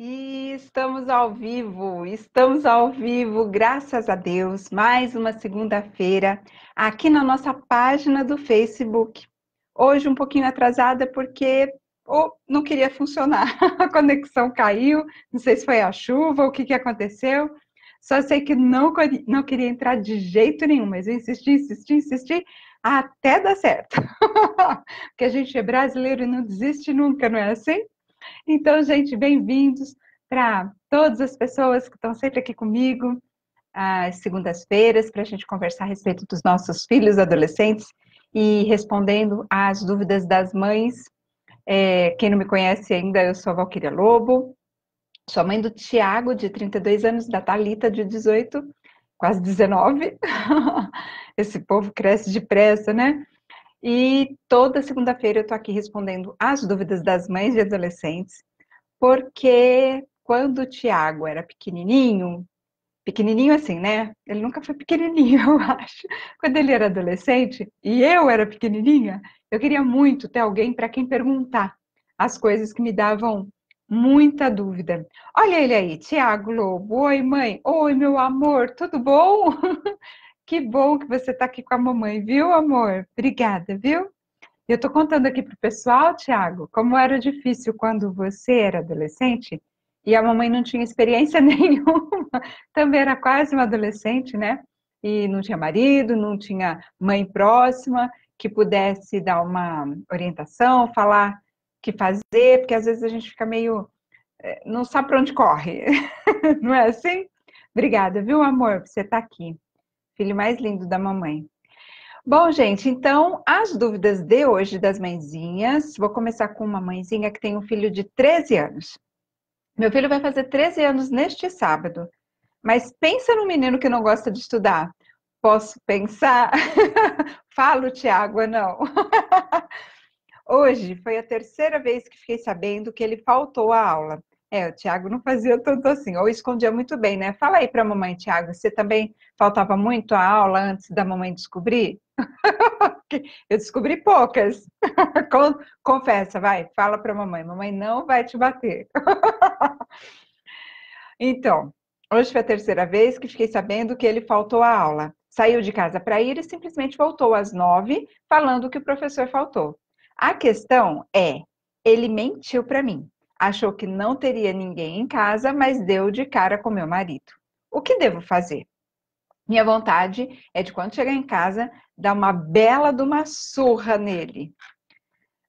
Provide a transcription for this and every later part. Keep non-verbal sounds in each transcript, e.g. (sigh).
E estamos ao vivo, estamos ao vivo, graças a Deus, mais uma segunda-feira, aqui na nossa página do Facebook. Hoje um pouquinho atrasada porque oh, não queria funcionar, (laughs) a conexão caiu, não sei se foi a chuva, ou o que, que aconteceu, só sei que não, não queria entrar de jeito nenhum, mas eu insisti, insisti, insisti, até dar certo. (laughs) porque a gente é brasileiro e não desiste nunca, não é assim? Então, gente, bem-vindos para todas as pessoas que estão sempre aqui comigo às segundas-feiras para a gente conversar a respeito dos nossos filhos adolescentes e respondendo às dúvidas das mães. É, quem não me conhece ainda, eu sou a Valquíria Lobo, sou mãe do Tiago, de 32 anos, da Talita de 18, quase 19. (laughs) Esse povo cresce depressa, né? E toda segunda-feira eu estou aqui respondendo as dúvidas das mães de adolescentes, porque quando o Tiago era pequenininho, pequenininho assim, né? Ele nunca foi pequenininho, (laughs) eu acho. Quando ele era adolescente e eu era pequenininha, eu queria muito ter alguém para quem perguntar as coisas que me davam muita dúvida. Olha ele aí, Tiago Lobo. Oi, mãe. Oi, meu amor, tudo bom? (laughs) Que bom que você está aqui com a mamãe, viu, amor? Obrigada, viu? Eu estou contando aqui para o pessoal, Tiago, como era difícil quando você era adolescente e a mamãe não tinha experiência (laughs) nenhuma, também era quase uma adolescente, né? E não tinha marido, não tinha mãe próxima que pudesse dar uma orientação, falar o que fazer, porque às vezes a gente fica meio. Eh, não sabe para onde corre, (laughs) não é assim? Obrigada, viu, amor, por você estar tá aqui filho mais lindo da mamãe. Bom, gente, então as dúvidas de hoje das mãezinhas. Vou começar com uma mãezinha que tem um filho de 13 anos. Meu filho vai fazer 13 anos neste sábado. Mas pensa no menino que não gosta de estudar. Posso pensar? (laughs) Falo, Tiago, não. (laughs) Hoje foi a terceira vez que fiquei sabendo que ele faltou a aula. É, o Tiago não fazia tanto assim, ou escondia muito bem, né? Fala aí para a mamãe, Tiago, você também faltava muito a aula antes da mamãe descobrir? (laughs) Eu descobri poucas. (laughs) Confessa, vai, fala para a mamãe, mamãe não vai te bater. (laughs) Então, hoje foi a terceira vez que fiquei sabendo que ele faltou a aula. Saiu de casa para ir e simplesmente voltou às nove, falando que o professor faltou. A questão é, ele mentiu para mim. Achou que não teria ninguém em casa, mas deu de cara com meu marido. O que devo fazer? Minha vontade é de quando chegar em casa, dar uma bela de uma surra nele.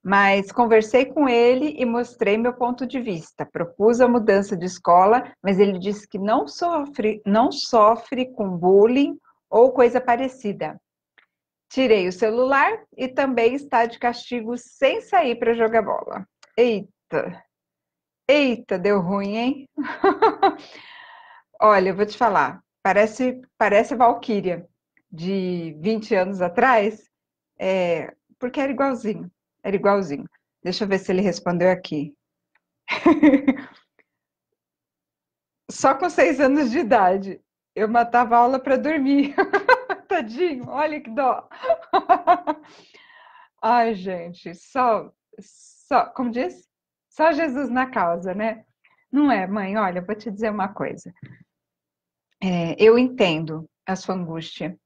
Mas conversei com ele e mostrei meu ponto de vista. Propus a mudança de escola, mas ele disse que não sofre, não sofre com bullying ou coisa parecida. Tirei o celular e também está de castigo sem sair para jogar bola. Eita! Eita, deu ruim, hein? (laughs) Olha, eu vou te falar, parece parece Valkyria de 20 anos atrás, é, porque era igualzinho, era igualzinho. Deixa eu ver se ele respondeu aqui. (laughs) Só com seis anos de idade, eu matava aula para dormir. (laughs) Tadinho, olha que dó. Ai, gente, só, só, como diz? Só Jesus na causa, né? Não é, mãe? Olha, vou te dizer uma coisa. É, eu entendo a sua angústia.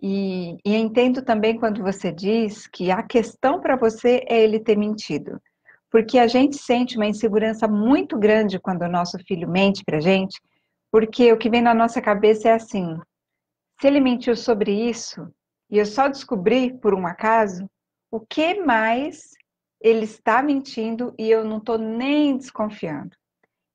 E, e entendo também quando você diz que a questão para você é ele ter mentido. Porque a gente sente uma insegurança muito grande quando o nosso filho mente para gente, porque o que vem na nossa cabeça é assim: se ele mentiu sobre isso e eu só descobri por um acaso, o que mais ele está mentindo e eu não estou nem desconfiando.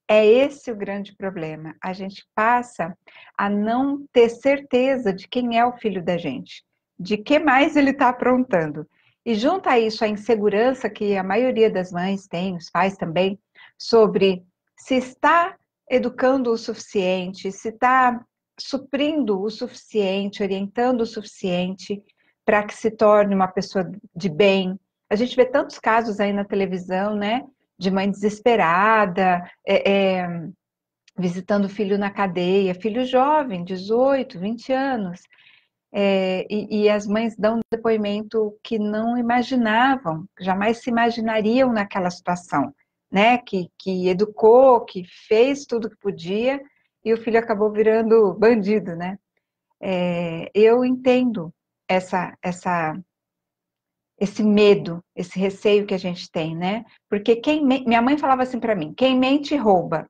É esse o grande problema. A gente passa a não ter certeza de quem é o filho da gente, de que mais ele está aprontando. E junta a isso a insegurança que a maioria das mães tem, os pais também, sobre se está educando o suficiente, se está suprindo o suficiente, orientando o suficiente para que se torne uma pessoa de bem, a gente vê tantos casos aí na televisão, né? De mãe desesperada, é, é, visitando o filho na cadeia, filho jovem, 18, 20 anos. É, e, e, as mães dão depoimento que não imaginavam, jamais se imaginariam naquela situação, né? Que, que educou, que fez tudo que podia e o filho acabou virando bandido, né? É, eu entendo essa, essa esse medo, esse receio que a gente tem, né? Porque quem minha mãe falava assim para mim, quem mente rouba.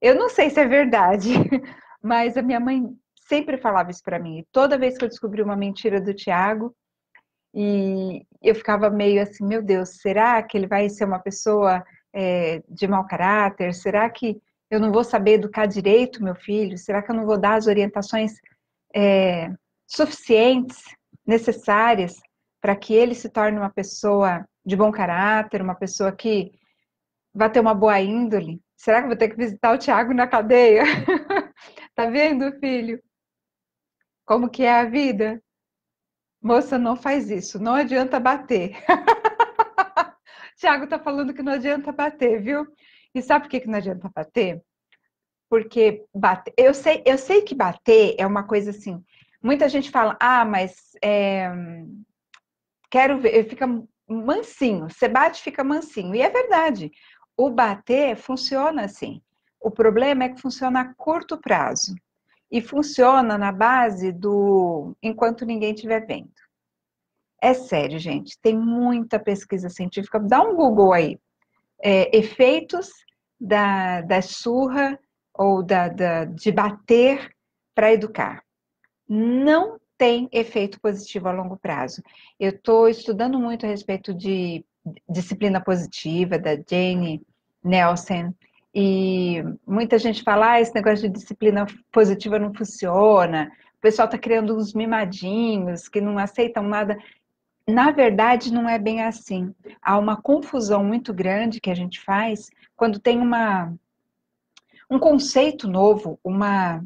Eu não sei se é verdade, (laughs) mas a minha mãe sempre falava isso para mim. E toda vez que eu descobri uma mentira do Tiago, e eu ficava meio assim, meu Deus, será que ele vai ser uma pessoa é, de mau caráter? Será que eu não vou saber educar direito meu filho? Será que eu não vou dar as orientações é, suficientes, necessárias? para que ele se torne uma pessoa de bom caráter, uma pessoa que vai ter uma boa índole? Será que eu vou ter que visitar o Tiago na cadeia? (laughs) tá vendo, filho? Como que é a vida? Moça, não faz isso, não adianta bater. (laughs) Tiago tá falando que não adianta bater, viu? E sabe por que, que não adianta bater? Porque bater, eu sei, eu sei que bater é uma coisa assim. Muita gente fala, ah, mas é, quero ver, eh, fica mansinho, você bate, fica mansinho. E é verdade, o bater funciona assim. O problema é que funciona a curto prazo e funciona na base do enquanto ninguém estiver vendo. É sério, gente, tem muita pesquisa científica. Dá um Google aí. É, efeitos da, da surra ou da, da de bater para educar. Não tem efeito positivo a longo prazo. Eu estou estudando muito a respeito de disciplina positiva, da Jane Nelson, e muita gente fala, ah, esse negócio de disciplina positiva não funciona, o pessoal está criando uns mimadinhos que não aceitam nada. Na verdade, não é bem assim. Há uma confusão muito grande que a gente faz quando tem uma, um conceito novo, uma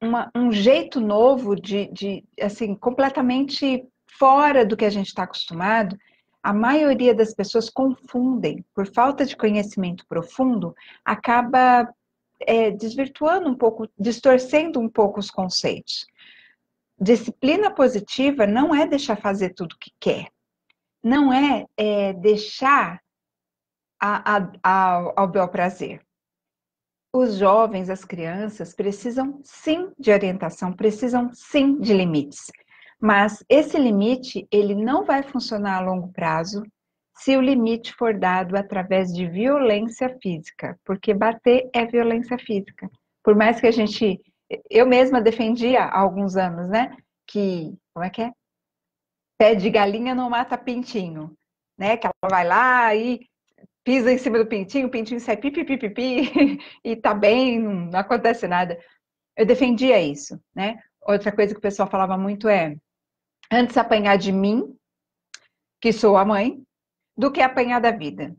uma, um jeito novo de, de, assim, completamente fora do que a gente está acostumado, a maioria das pessoas confundem, por falta de conhecimento profundo, acaba é, desvirtuando um pouco, distorcendo um pouco os conceitos. Disciplina positiva não é deixar fazer tudo que quer, não é, é deixar a, a, a, ao bel prazer os jovens, as crianças, precisam sim de orientação, precisam sim de limites. Mas esse limite, ele não vai funcionar a longo prazo se o limite for dado através de violência física, porque bater é violência física. Por mais que a gente, eu mesma defendia há alguns anos, né, que, como é que é? Pé de galinha não mata pintinho, né, que ela vai lá e pisa em cima do pintinho, o pintinho sai pipi pi, pi, pi, (laughs) e tá bem, não acontece nada. Eu defendia isso, né? Outra coisa que o pessoal falava muito é antes apanhar de mim, que sou a mãe, do que apanhar da vida.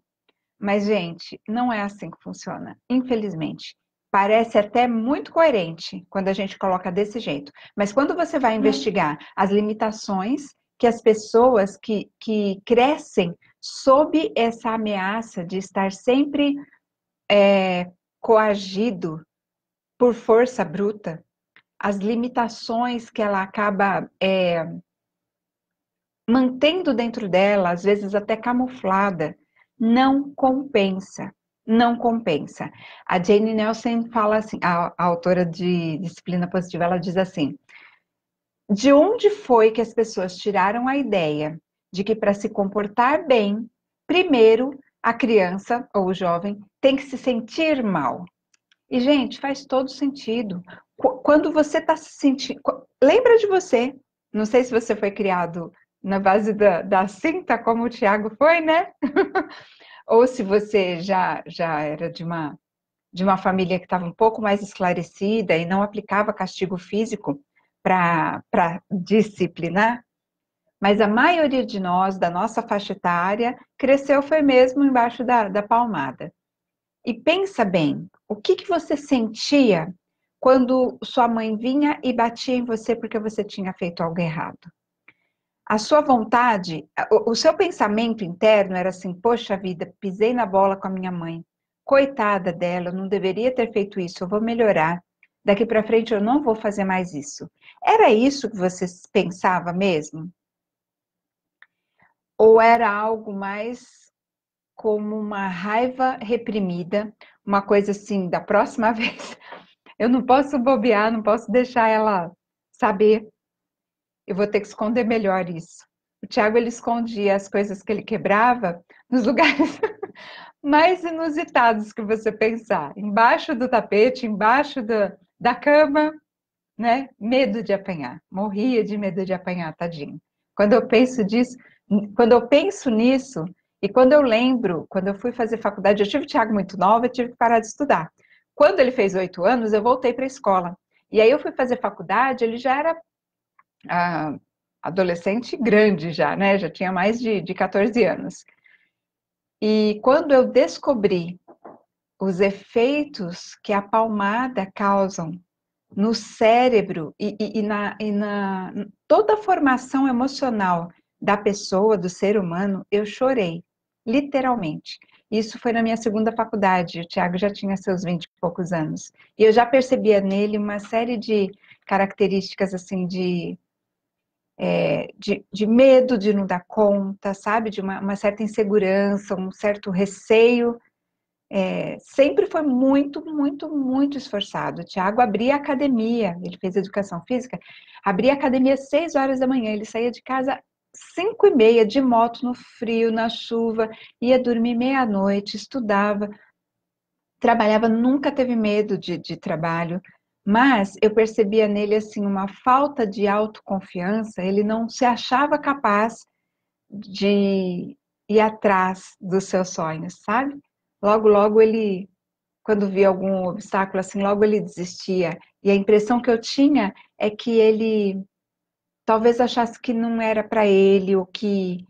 Mas, gente, não é assim que funciona, infelizmente. Parece até muito coerente quando a gente coloca desse jeito. Mas quando você vai uhum. investigar as limitações que as pessoas que, que crescem sob essa ameaça de estar sempre é, coagido por força bruta, as limitações que ela acaba é, mantendo dentro dela, às vezes até camuflada, não compensa. Não compensa. A Jane Nelson fala assim, a, a autora de Disciplina Positiva, ela diz assim: de onde foi que as pessoas tiraram a ideia de que para se comportar bem, primeiro a criança ou o jovem tem que se sentir mal. E, gente, faz todo sentido. Quando você está se sentindo. Lembra de você. Não sei se você foi criado na base da, da cinta, como o Tiago foi, né? (laughs) ou se você já, já era de uma, de uma família que estava um pouco mais esclarecida e não aplicava castigo físico para disciplinar, mas a maioria de nós, da nossa faixa etária, cresceu foi mesmo embaixo da, da palmada. E pensa bem, o que, que você sentia quando sua mãe vinha e batia em você porque você tinha feito algo errado? A sua vontade, o, o seu pensamento interno era assim: poxa vida, pisei na bola com a minha mãe, coitada dela, não deveria ter feito isso, eu vou melhorar. Daqui para frente eu não vou fazer mais isso. Era isso que você pensava mesmo? ou era algo mais como uma raiva reprimida, uma coisa assim, da próxima (laughs) vez eu não posso bobear, não posso deixar ela saber. Eu vou ter que esconder melhor isso. O Tiago ele escondia as coisas que ele quebrava (laughs) nos lugares mais inusitados que você pensar, embaixo do tapete, embaixo do, da cama, né? Medo de apanhar. Morria de medo de apanhar, tadinho. Quando eu penso disso, quando eu penso nisso, e quando eu lembro, quando eu fui fazer faculdade, eu tive o Thiago muito nova, eu tive que parar de estudar. Quando ele fez oito anos, eu voltei para a escola. E aí eu fui fazer faculdade, ele já era ah, adolescente grande já, né? Já tinha mais de, de 14 anos. E quando eu descobri os efeitos que a palmada causam no cérebro e, e, e na, e na toda a formação emocional da pessoa, do ser humano, eu chorei, literalmente. Isso foi na minha segunda faculdade, o Tiago já tinha seus 20 e poucos anos. E eu já percebia nele uma série de características, assim, de, é, de, de, medo de não dar conta, sabe? De uma, uma certa insegurança, um certo receio. É, sempre foi muito, muito, muito esforçado. O Tiago abria academia, ele fez educação física, abria academia às 6 horas da manhã, ele saía de casa cinco e meia de moto no frio, na chuva, ia dormir meia-noite, estudava, trabalhava, nunca teve medo de, de trabalho, mas eu percebia nele assim uma falta de autoconfiança, ele não se achava capaz de ir atrás dos seus sonhos, sabe? Logo, logo ele, quando via algum obstáculo assim, logo ele desistia. E a impressão que eu tinha é que ele talvez achasse que não era para ele ou que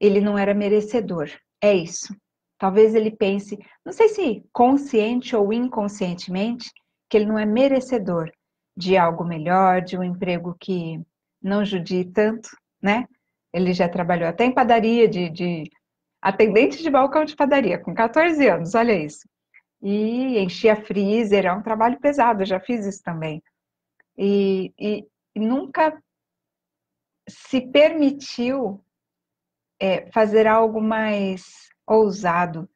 ele não era merecedor. É isso. Talvez ele pense, não sei se consciente ou inconscientemente, que ele não é merecedor de algo melhor, de um emprego que não judie tanto, né? Ele já trabalhou até em padaria, de, de atendente de balcão de padaria, com 14 anos, olha isso. E enchia freezer, é um trabalho pesado, já fiz isso também. E, e, e nunca se permitiu é, fazer algo mais ousado,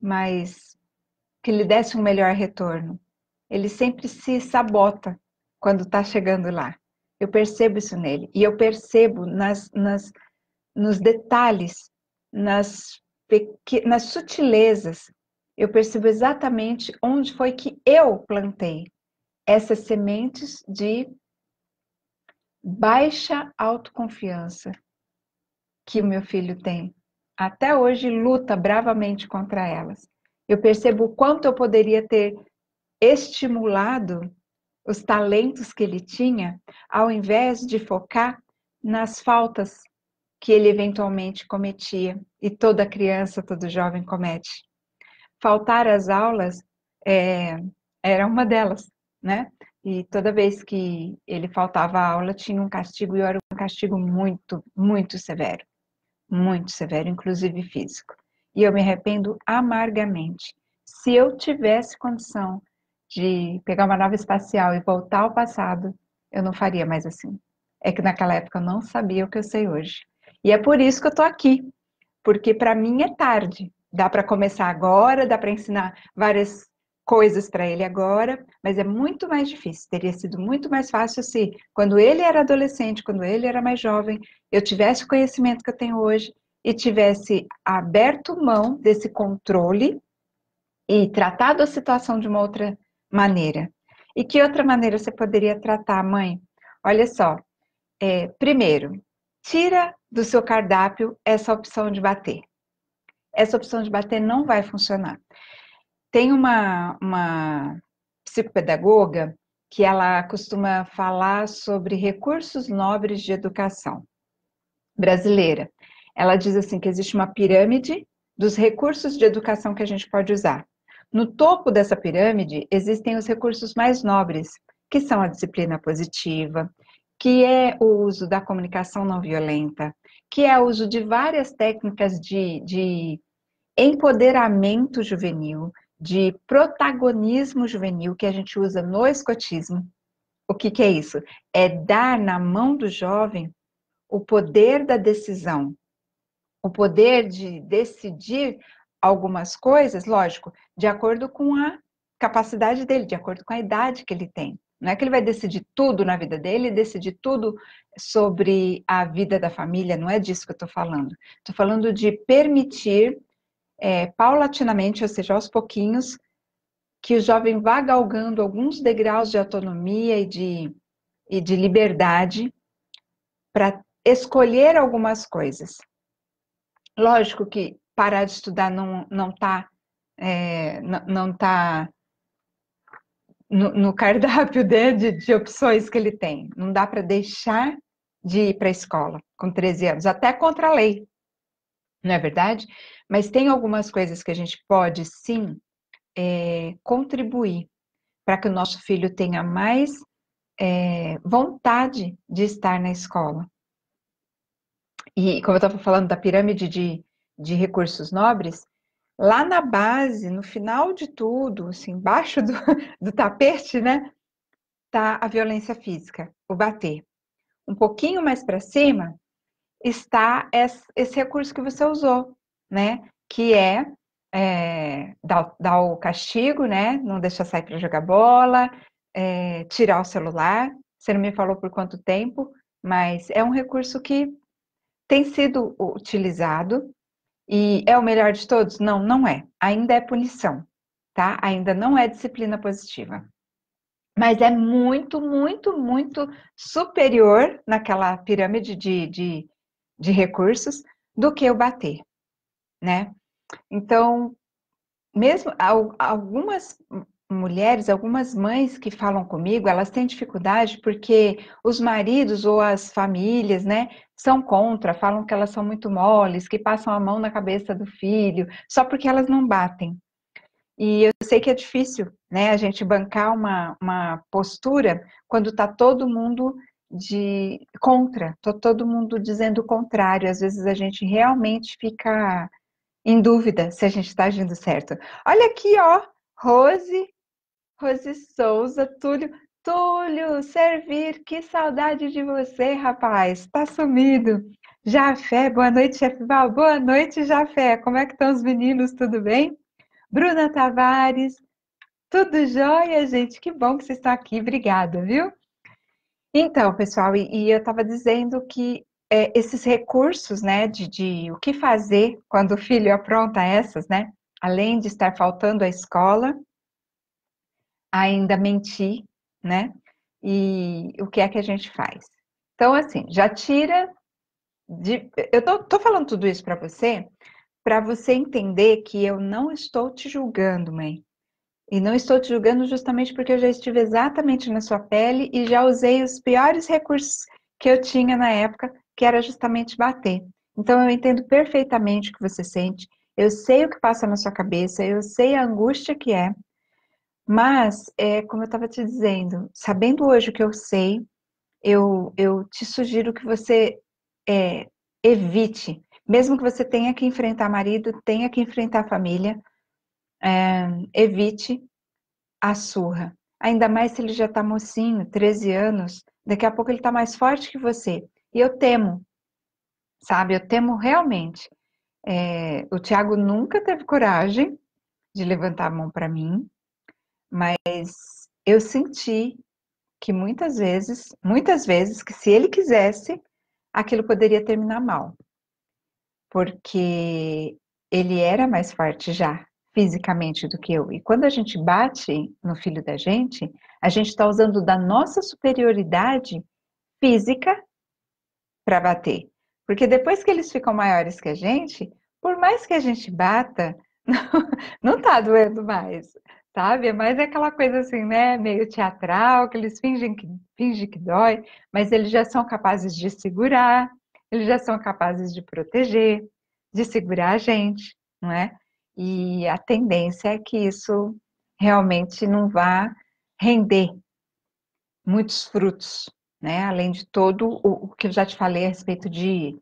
mais que lhe desse um melhor retorno. Ele sempre se sabota quando está chegando lá. Eu percebo isso nele e eu percebo nas, nas nos detalhes, nas, nas sutilezas. Eu percebo exatamente onde foi que eu plantei essas sementes de baixa autoconfiança que o meu filho tem. Até hoje luta bravamente contra elas. Eu percebo o quanto eu poderia ter estimulado os talentos que ele tinha, ao invés de focar nas faltas que ele eventualmente cometia e toda criança, todo jovem comete. Faltar às aulas é, era uma delas, né? E toda vez que ele faltava aula, tinha um castigo, e era um castigo muito, muito severo. Muito severo, inclusive físico. E eu me arrependo amargamente. Se eu tivesse condição de pegar uma nave espacial e voltar ao passado, eu não faria mais assim. É que naquela época eu não sabia o que eu sei hoje. E é por isso que eu estou aqui, porque para mim é tarde. Dá para começar agora, dá para ensinar várias coisas para ele agora, mas é muito mais difícil. Teria sido muito mais fácil se, quando ele era adolescente, quando ele era mais jovem, eu tivesse o conhecimento que eu tenho hoje e tivesse aberto mão desse controle e tratado a situação de uma outra maneira. E que outra maneira você poderia tratar, mãe? Olha só, é, primeiro, tira do seu cardápio essa opção de bater. Essa opção de bater não vai funcionar. Tem uma, uma psicopedagoga que ela costuma falar sobre recursos nobres de educação brasileira. Ela diz assim que existe uma pirâmide dos recursos de educação que a gente pode usar. No topo dessa pirâmide existem os recursos mais nobres, que são a disciplina positiva, que é o uso da comunicação não violenta, que é o uso de várias técnicas de, de empoderamento juvenil, de protagonismo juvenil que a gente usa no escotismo. O que, que é isso? É dar na mão do jovem o poder da decisão, o poder de decidir algumas coisas, lógico, de acordo com a capacidade dele, de acordo com a idade que ele tem. Não é que ele vai decidir tudo na vida dele, decidir tudo sobre a vida da família, não é disso que eu estou falando. Estou falando de permitir é, paulatinamente, ou seja, aos pouquinhos, que o jovem vá galgando alguns degraus de autonomia e de, e de liberdade para escolher algumas coisas. Lógico que parar de estudar não não está é, não, não tá no, no cardápio né, de, de opções que ele tem. Não dá para deixar de ir para a escola com 13 anos, até contra a lei, não é verdade? Mas tem algumas coisas que a gente pode sim é, contribuir para que o nosso filho tenha mais é, vontade de estar na escola. E como eu estava falando da pirâmide de, de recursos nobres, lá na base, no final de tudo, assim, embaixo do, (laughs) do tapete, né, tá a violência física, o bater. Um pouquinho mais para cima está esse recurso que você usou, né? Que é, é dar, dar, o castigo, né? Não deixar sair para jogar bola, é, tirar o celular. Você não me falou por quanto tempo, mas é um recurso que tem sido utilizado e é o melhor de todos? Não, não é. Ainda é punição, tá? Ainda não é disciplina positiva. Mas é muito, muito, muito superior naquela pirâmide de, de, de recursos do que o bater né? Então, mesmo algumas mulheres, algumas mães que falam comigo, elas têm dificuldade porque os maridos ou as famílias, né, são contra, falam que elas são muito moles, que passam a mão na cabeça do filho, só porque elas não batem. E eu sei que é difícil, né, a gente bancar uma, uma postura quando tá todo mundo de contra, tá todo mundo dizendo o contrário. Às vezes a gente realmente fica em dúvida se a gente está agindo certo. Olha aqui, ó, Rose, Rose Souza, Túlio. Túlio, servir, que saudade de você, rapaz. Tá sumido. Jafé, boa noite, chefe Val. Boa noite, Jafé. Como é que estão os meninos? Tudo bem? Bruna Tavares, tudo jóia, gente? Que bom que vocês estão aqui. Obrigada, viu? Então, pessoal, e, e eu estava dizendo que é, esses recursos, né, de, de, o que fazer quando o filho apronta essas, né, além de estar faltando à escola, ainda mentir, né, e o que é que a gente faz? Então, assim, já tira. De, eu tô, tô falando tudo isso para você, para você entender que eu não estou te julgando, mãe. E não estou te julgando justamente porque eu já estive exatamente na sua pele e já usei os piores recursos que eu tinha na época que era justamente bater. Então eu entendo perfeitamente o que você sente, eu sei o que passa na sua cabeça, eu sei a angústia que é, mas, é, como eu estava te dizendo, sabendo hoje o que eu sei, eu, eu te sugiro que você é, evite, mesmo que você tenha que enfrentar marido, tenha que enfrentar família, é, evite a surra. Ainda mais se ele já está mocinho, 13 anos, daqui a pouco ele está mais forte que você. E eu temo, sabe? Eu temo realmente. É, o Tiago nunca teve coragem de levantar a mão para mim, mas eu senti que muitas vezes, muitas vezes, que se ele quisesse, aquilo poderia terminar mal. Porque ele era mais forte já, fisicamente, do que eu. E quando a gente bate no filho da gente, a gente está usando da nossa superioridade física para bater. Porque depois que eles ficam maiores que a gente, por mais que a gente bata, (laughs) não, está doendo mais, sabe? Mas é aquela coisa assim, né? Meio teatral, que eles fingem que, fingem que dói, mas eles já são capazes de segurar, eles já são capazes de proteger, de segurar a gente, não é? E a tendência é que isso realmente não vá render muitos frutos, né? Além de todo o, que eu já te falei a respeito de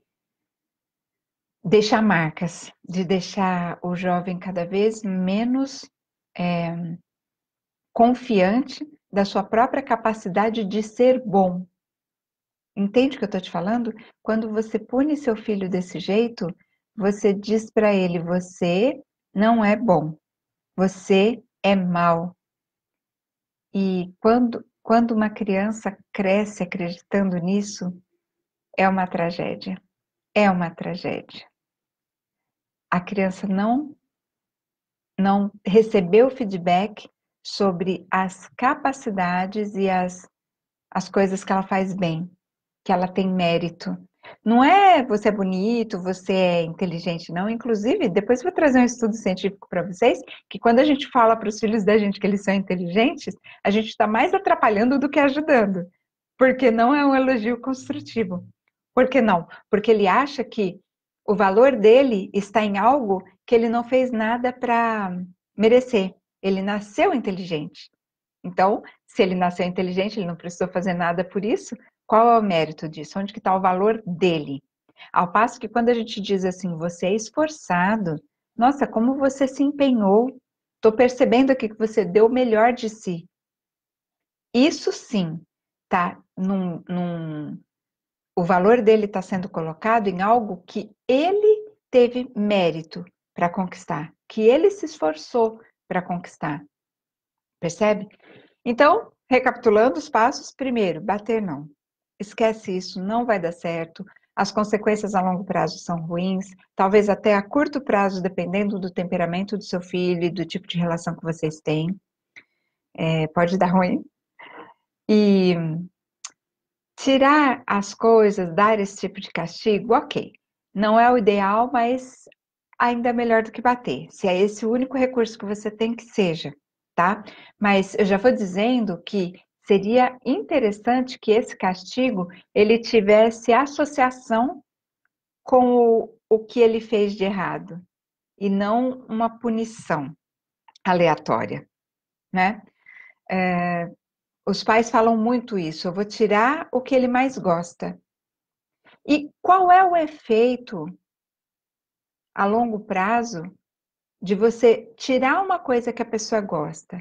deixar marcas, de deixar o jovem cada vez menos é, confiante da sua própria capacidade de ser bom. Entende o que eu estou te falando? Quando você pune seu filho desse jeito, você diz para ele: você não é bom, você é mal. E quando quando uma criança cresce acreditando nisso, é uma tragédia. É uma tragédia. A criança não não recebeu feedback sobre as capacidades e as, as coisas que ela faz bem, que ela tem mérito, não é você é bonito, você é inteligente, não. Inclusive, depois vou trazer um estudo científico para vocês, que quando a gente fala para os filhos da gente que eles são inteligentes, a gente está mais atrapalhando do que ajudando. Porque não é um elogio construtivo. Por que não? Porque ele acha que o valor dele está em algo que ele não fez nada para merecer. Ele nasceu inteligente. Então, se ele nasceu inteligente, ele não precisou fazer nada por isso, qual é o mérito disso? Onde que está o valor dele? Ao passo que quando a gente diz assim, você é esforçado, nossa, como você se empenhou, estou percebendo aqui que você deu o melhor de si. Isso sim tá? num, num, O valor dele está sendo colocado em algo que ele teve mérito para conquistar, que ele se esforçou para conquistar. Percebe? Então, recapitulando os passos: primeiro, bater não esquece isso, não vai dar certo. As consequências a longo prazo são ruins, talvez até a curto prazo, dependendo do temperamento do seu filho e do tipo de relação que vocês têm. É, pode dar ruim. E tirar as coisas, dar esse tipo de castigo, ok. Não é o ideal, mas ainda é melhor do que bater. Se é esse o único recurso que você tem que seja, tá? Mas eu já vou dizendo que Seria interessante que esse castigo ele tivesse associação com o, o que ele fez de errado e não uma punição aleatória, né? É, os pais falam muito isso. Eu vou tirar o que ele mais gosta. E qual é o efeito a longo prazo de você tirar uma coisa que a pessoa gosta?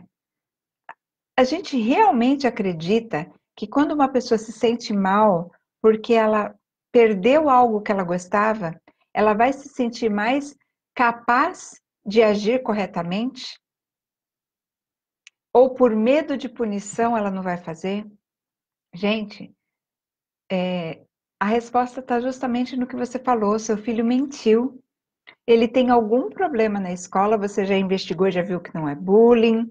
a gente realmente acredita que quando uma pessoa se sente mal porque ela perdeu algo que ela gostava, ela vai se sentir mais capaz de agir corretamente? Ou por medo de punição ela não vai fazer? Gente, é, a resposta está justamente no que você falou: seu filho mentiu. Ele tem algum problema na escola, você já investigou, já viu que não é bullying,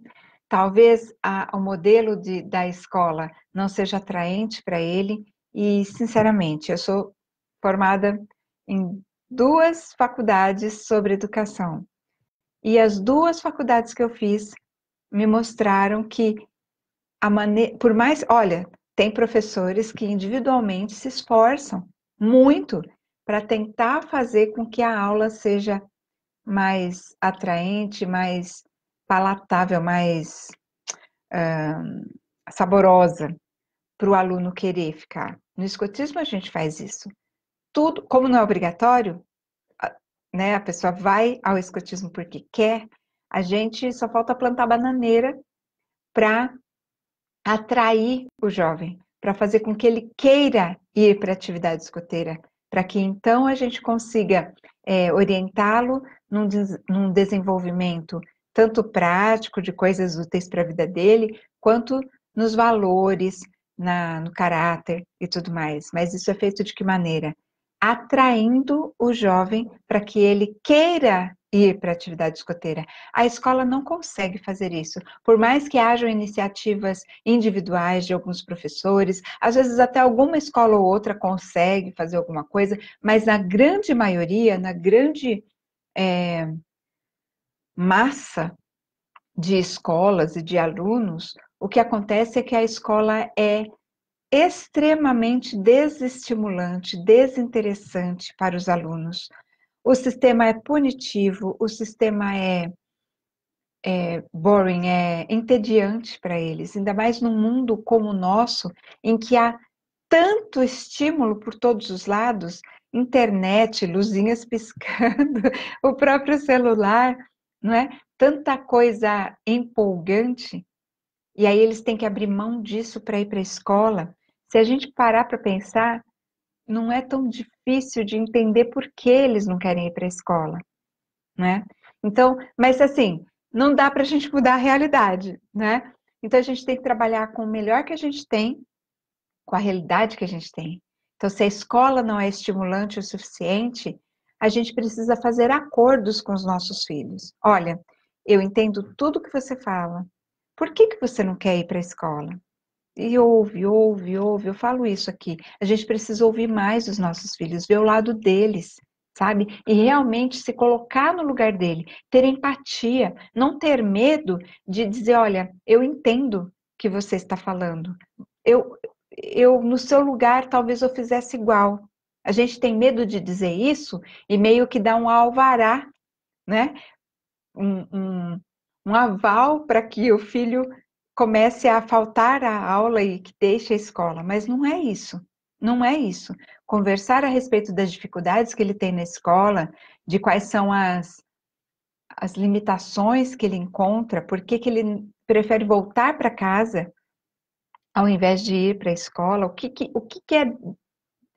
talvez a, o modelo de, da escola não seja atraente para ele. E, sinceramente, eu sou formada em duas faculdades sobre educação. E as duas faculdades que eu fiz me mostraram que, a mane... por mais, olha, tem professores que individualmente se esforçam muito para tentar fazer com que a aula seja mais atraente, mais palatável, mais ah, saborosa para o aluno querer ficar. No escotismo a gente faz isso. Tudo, como não é obrigatório, né, a pessoa vai ao escotismo porque quer, a gente só falta plantar bananeira para atrair o jovem, para fazer com que ele queira ir para a atividade escoteira, para que então a gente consiga é, orientá-lo num, num, desenvolvimento tanto prático, de coisas úteis para a vida dele, quanto nos valores, na, no caráter e tudo mais. Mas isso é feito de que maneira? Atraindo o jovem para que ele queira ir para a atividade escoteira. A escola não consegue fazer isso. Por mais que hajam iniciativas individuais de alguns professores, às vezes até alguma escola ou outra consegue fazer alguma coisa, mas na grande maioria, na grande é, massa de escolas e de alunos, o que acontece é que a escola é extremamente desestimulante, desinteressante para os alunos. O sistema é punitivo, o sistema é, é boring, é entediante para eles, ainda mais num mundo como o nosso, em que há tanto estímulo por todos os lados internet, luzinhas (laughs) piscando, o próprio celular não é? Tanta coisa empolgante, e aí eles têm que abrir mão disso para ir para a escola. Se a gente parar para pensar, não é tão difícil de entender por que eles não querem ir para a escola, né? Então, mas assim, não dá para a gente mudar a realidade, né? Então a gente tem que trabalhar com o melhor que a gente tem, com a realidade que a gente tem. Então, se a escola não é estimulante o suficiente, a gente precisa fazer acordos com os nossos filhos. Olha, eu entendo tudo que você fala. Por que, que você não quer ir para a escola? E ouve, ouve, ouve, eu falo isso aqui. A gente precisa ouvir mais os nossos filhos, ver o lado deles, sabe? E realmente se colocar no lugar dele, ter empatia, não ter medo de dizer, olha, eu entendo que você está falando. Eu eu no seu lugar talvez eu fizesse igual. A gente tem medo de dizer isso e meio que dá um alvará, né? Um, um, um aval para que o filho comece a faltar à aula e que deixe a escola, mas não é isso. Não é isso. Conversar a respeito das dificuldades que ele tem na escola, de quais são as, as limitações que ele encontra, por que, que ele prefere voltar para casa ao invés de ir para a escola, o que, que, o que, que é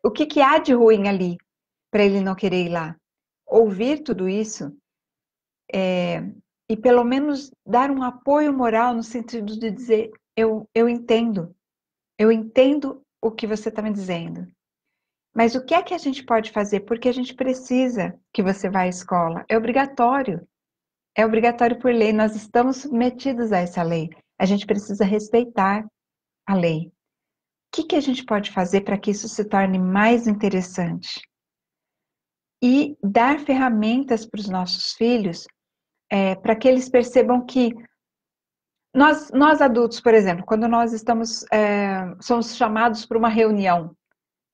o que, que há de ruim ali para ele não querer ir lá? Ouvir tudo isso é, e pelo menos dar um apoio moral no sentido de dizer: eu, eu entendo, eu entendo o que você está me dizendo. Mas o que é que a gente pode fazer? Porque a gente precisa que você vá à escola. É obrigatório. É obrigatório por lei. Nós estamos submetidos a essa lei. A gente precisa respeitar a lei que, que a gente pode fazer para que isso se torne mais interessante? E dar ferramentas para os nossos filhos é, para que eles percebam que nós, nós adultos, por exemplo, quando nós estamos é, somos chamados para uma reunião,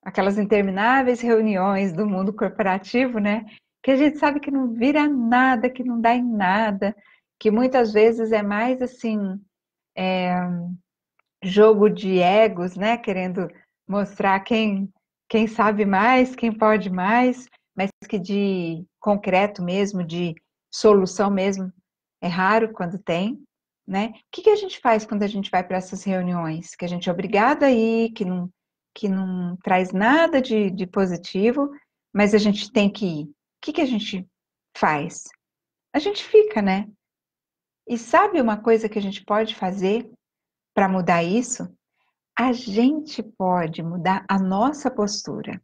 aquelas intermináveis reuniões do mundo corporativo, né? Que a gente sabe que não vira nada, que não dá em nada, que muitas vezes é mais assim é, jogo de egos, né? Querendo mostrar quem, quem sabe mais, quem pode mais, mas que de concreto mesmo, de solução mesmo, é raro quando tem, né? O que, que a gente faz quando a gente vai para essas reuniões? Que a gente é obrigada a ir, que não, que não traz nada de, de positivo, mas a gente tem que ir. O que, que a gente faz? A gente fica, né? E sabe uma coisa que a gente pode fazer para mudar isso, a gente pode mudar a nossa postura.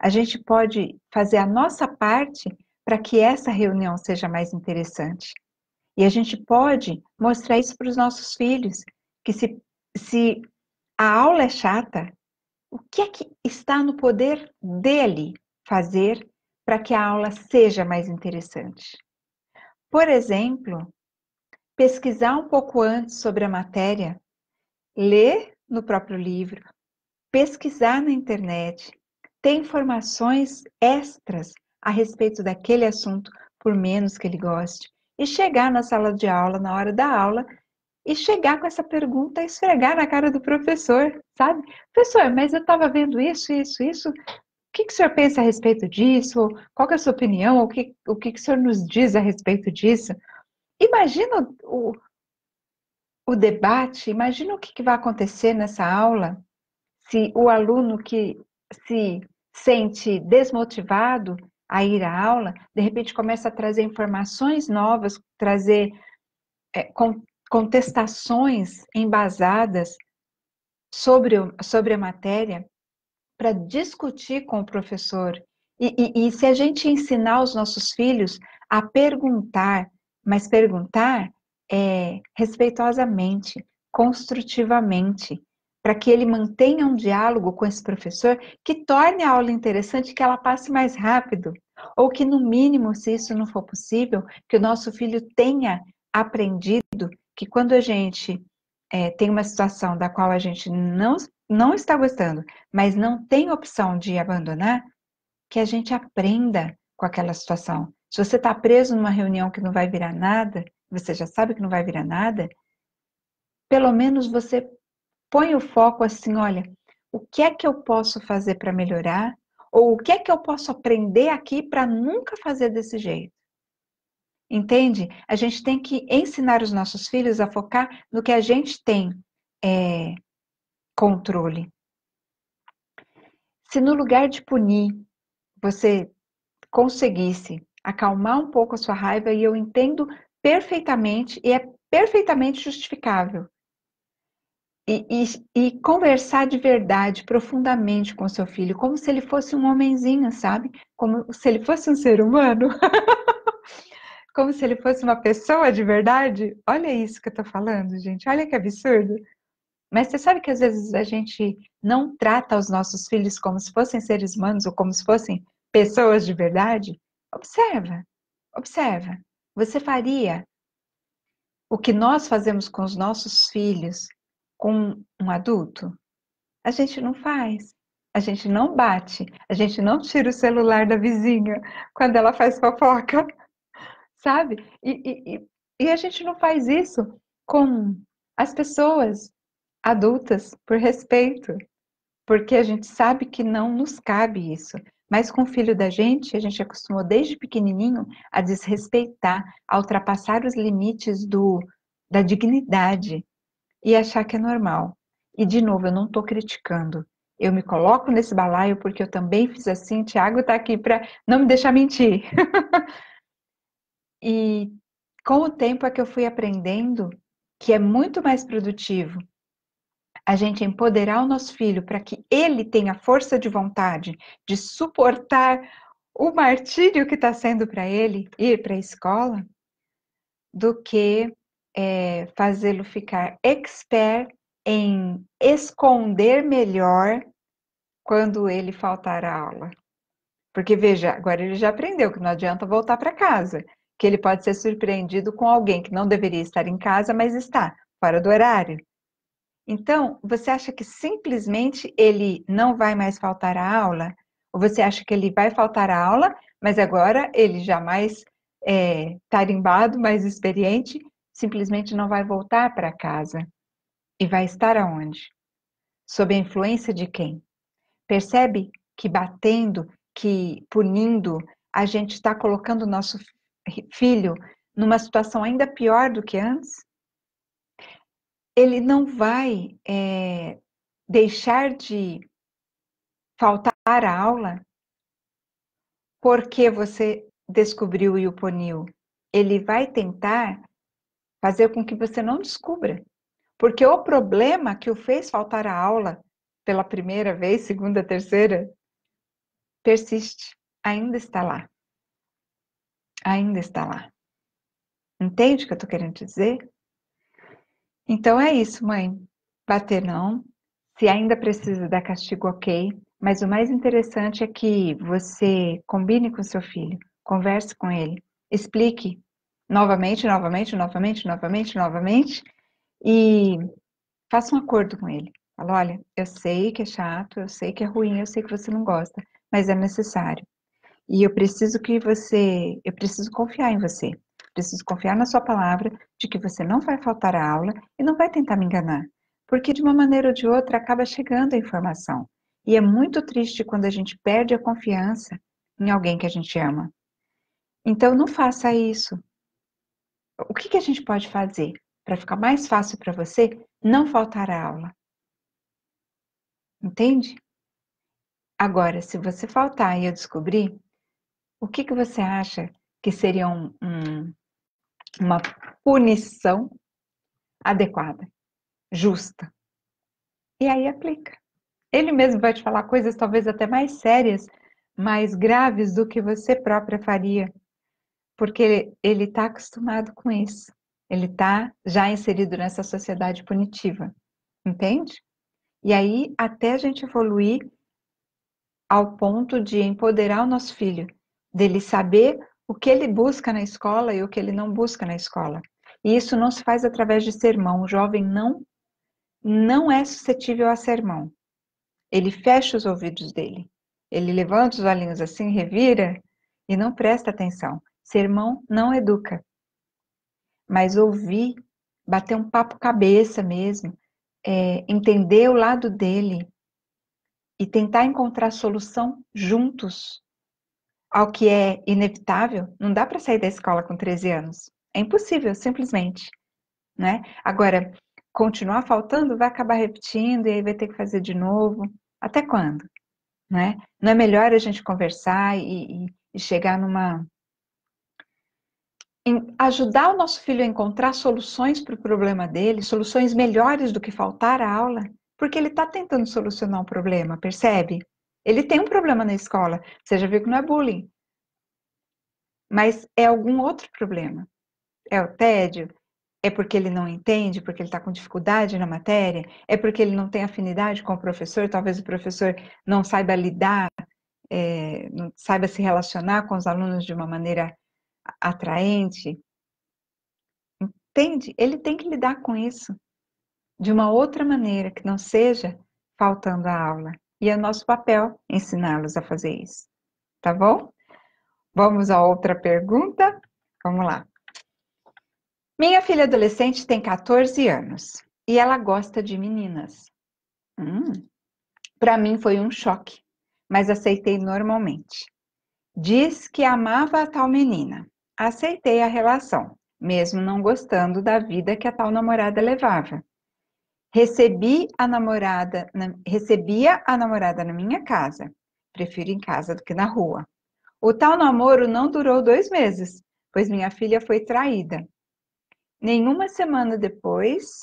A gente pode fazer a nossa parte para que essa reunião seja mais interessante. E a gente pode mostrar isso para os nossos filhos, que se, se a aula é chata, o que é que está no poder dele fazer para que a aula seja mais interessante? Por exemplo, pesquisar um pouco antes sobre a matéria ler no próprio livro, pesquisar na internet, ter informações extras a respeito daquele assunto, por menos que ele goste, e chegar na sala de aula, na hora da aula, e chegar com essa pergunta e esfregar na cara do professor, sabe? Professor, mas eu estava vendo isso, isso, isso. O que, que o senhor pensa a respeito disso? Qual é a sua opinião? O que, o que, que o senhor nos diz a respeito disso? Imagina o, o debate, imagina o que, vai acontecer nessa aula se o aluno que se sente desmotivado a ir à aula, de repente começa a trazer informações novas, trazer é, contestações embasadas sobre, sobre a matéria para discutir com o professor. E, e, e se a gente ensinar os nossos filhos a perguntar, mas perguntar é, respeitosamente, construtivamente, para que ele mantenha um diálogo com esse professor que torne a aula interessante, que ela passe mais rápido, ou que no mínimo, se isso não for possível, que o nosso filho tenha aprendido que quando a gente é, tem uma situação da qual a gente não, não está gostando, mas não tem opção de abandonar, que a gente aprenda com aquela situação. Se você está preso numa reunião que não vai virar nada, você já sabe que não vai virar nada, pelo menos você põe o foco assim, olha, o que é que eu posso fazer para melhorar? Ou o que é que eu posso aprender aqui para nunca fazer desse jeito? Entende? A gente tem que ensinar os nossos filhos a focar no que a gente tem é, controle. Se no lugar de punir, você conseguisse acalmar um pouco a sua raiva, e eu entendo perfeitamente e é perfeitamente justificável. E, e, e, conversar de verdade, profundamente com seu filho, como se ele fosse um homenzinho, sabe? Como se ele fosse um ser humano. (laughs) como se ele fosse uma pessoa de verdade. Olha isso que eu tô falando, gente. Olha que absurdo. Mas você sabe que às vezes a gente não trata os nossos filhos como se fossem seres humanos ou como se fossem pessoas de verdade? Observa, observa. Você faria o que nós fazemos com os nossos filhos com um adulto? A gente não faz. A gente não bate, a gente não tira o celular da vizinha quando ela faz fofoca, (laughs) sabe? E, e, e a gente não faz isso com as pessoas adultas por respeito, porque a gente sabe que não nos cabe isso. Mas com o filho da gente, a gente acostumou desde pequenininho a desrespeitar, a ultrapassar os limites do, da dignidade e achar que é normal. E de novo, eu não estou criticando. Eu me coloco nesse balaio porque eu também fiz assim. Tiago está aqui para não me deixar mentir. (laughs) e com o tempo é que eu fui aprendendo que é muito mais produtivo a gente empoderar o nosso filho para que ele tenha força de vontade de suportar o martírio que está sendo para ele ir para a escola, do que é, fazê-lo ficar expert em esconder melhor quando ele faltar a aula. Porque veja, agora ele já aprendeu que não adianta voltar para casa, que ele pode ser surpreendido com alguém que não deveria estar em casa, mas está fora do horário. Então, você acha que simplesmente ele não vai mais faltar à aula? Ou você acha que ele vai faltar à aula, mas agora ele já mais é, tarimbado, mais experiente, simplesmente não vai voltar para casa? E vai estar aonde? Sob a influência de quem? Percebe que batendo, que punindo, a gente está colocando o nosso filho numa situação ainda pior do que antes? ele não vai é, deixar de faltar a aula porque você descobriu o Yuponil. Ele vai tentar fazer com que você não descubra. Porque o problema que o fez faltar a aula pela primeira vez, segunda, terceira, persiste, ainda está lá. Ainda está lá. Entende o que eu estou querendo dizer? Então é isso, mãe. Bater não. Se ainda precisa dar castigo, ok. Mas o mais interessante é que você combine com seu filho, converse com ele, explique novamente, novamente, novamente, novamente, novamente e faça um acordo com ele. Fala, olha, eu sei que é chato, eu sei que é ruim, eu sei que você não gosta, mas é necessário. E eu preciso que você, eu preciso confiar em você. Preciso confiar na sua palavra de que você não vai faltar à aula e não vai tentar me enganar, porque de uma maneira ou de outra acaba chegando a informação. E é muito triste quando a gente perde a confiança em alguém que a gente ama. Então não faça isso. O que, que a gente pode fazer para ficar mais fácil para você não faltar à aula? Entende? Agora, se você faltar e eu descobrir, o que, que você acha que seria um, um, uma punição adequada, justa. E aí aplica. Ele mesmo vai te falar coisas talvez até mais sérias, mais graves do que você própria faria, porque ele está acostumado com isso. Ele está já inserido nessa sociedade punitiva, entende? E aí, até a gente evoluir ao ponto de empoderar o nosso filho, dele saber o que ele busca na escola e o que ele não busca na escola. E isso não se faz através de sermão. O jovem não não é suscetível a sermão. Ele fecha os ouvidos dele. Ele levanta os olhinhos assim, revira e não presta atenção. Sermão não educa. Mas ouvir, bater um papo cabeça mesmo, é, entender o lado dele e tentar encontrar solução juntos ao que é inevitável, não dá para sair da escola com 13 anos. É impossível, simplesmente. Né? Agora, continuar faltando vai acabar repetindo e aí vai ter que fazer de novo. Até quando? Né? Não é melhor a gente conversar e, e chegar numa. Em ajudar o nosso filho a encontrar soluções para o problema dele, soluções melhores do que faltar a aula, porque ele está tentando solucionar um problema, percebe? Ele tem um problema na escola. Você já viu que não é bullying. Mas é algum outro problema. É o tédio? É porque ele não entende, porque ele está com dificuldade na matéria? É porque ele não tem afinidade com o professor? Talvez o professor não saiba lidar, é, não saiba se relacionar com os alunos de uma maneira atraente? Entende? Ele tem que lidar com isso de uma outra maneira, que não seja faltando a aula e é nosso papel ensiná-los a fazer isso, tá bom? Vamos a outra pergunta? Vamos lá. Minha filha adolescente tem 14 anos e ela gosta de meninas. Hum, Para mim foi um choque, mas aceitei normalmente. Diz que amava a tal menina. Aceitei a relação, mesmo não gostando da vida que a tal namorada levava. Recebi a namorada, na, recebia a namorada na minha casa. Prefiro em casa do que na rua. O tal namoro não durou dois meses, pois minha filha foi traída. Nenhuma semana depois,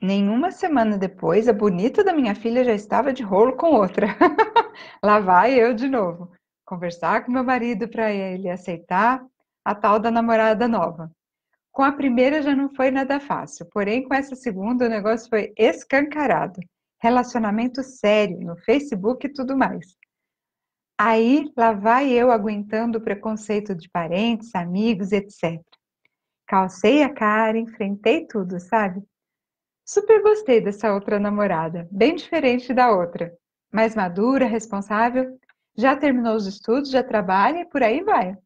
nenhuma semana depois, a bonita da minha filha já estava de rolo com outra. (laughs) Lá vai eu de novo, conversar com meu marido para ele aceitar a tal da namorada nova. Com a primeira já não foi nada fácil, porém com essa segunda o negócio foi escancarado. Relacionamento sério no Facebook e tudo mais. Aí lá vai eu aguentando o preconceito de parentes, amigos, etc. Calcei a cara, enfrentei tudo, sabe? Super gostei dessa outra namorada, bem diferente da outra. Mais madura, responsável, já terminou os estudos, já trabalha e por aí vai.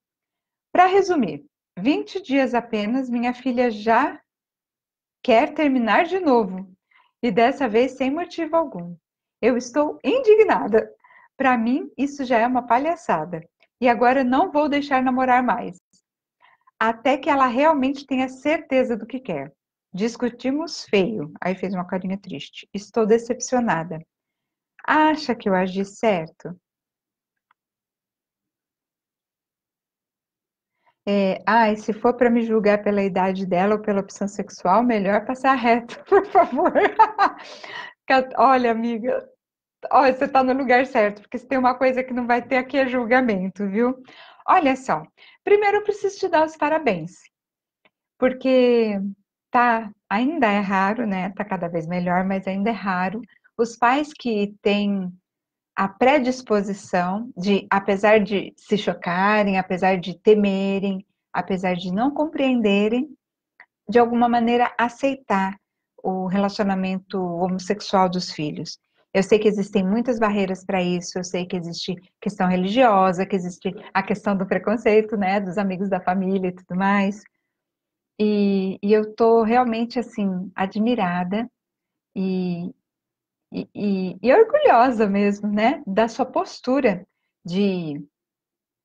Para resumir, 20 dias apenas, minha filha já quer terminar de novo, e dessa vez sem motivo algum. Eu estou indignada. Para mim, isso já é uma palhaçada. E agora não vou deixar namorar mais. Até que ela realmente tenha certeza do que quer. Discutimos feio. Aí fez uma carinha triste. Estou decepcionada. Acha que eu agi certo? é, ah, se for para me julgar pela idade dela ou pela opção sexual, melhor passar reto, (laughs) por favor. Olha, amiga, olha, você está no lugar certo, porque se tem uma coisa que não vai ter aqui é julgamento, viu? Olha só, primeiro eu preciso te dar os parabéns, porque tá, ainda é raro, né? Tá cada vez melhor, mas ainda é raro os pais que têm a predisposição de, apesar de se chocarem, apesar de temerem, apesar de não compreenderem, de alguma maneira aceitar o relacionamento homossexual dos filhos. Eu sei que existem muitas barreiras para isso, eu sei que existe questão religiosa, que existe a questão do preconceito, né, dos amigos da família e tudo mais. E, e eu estou realmente, assim, admirada e, e, e, orgulhosa mesmo, né? Da sua postura de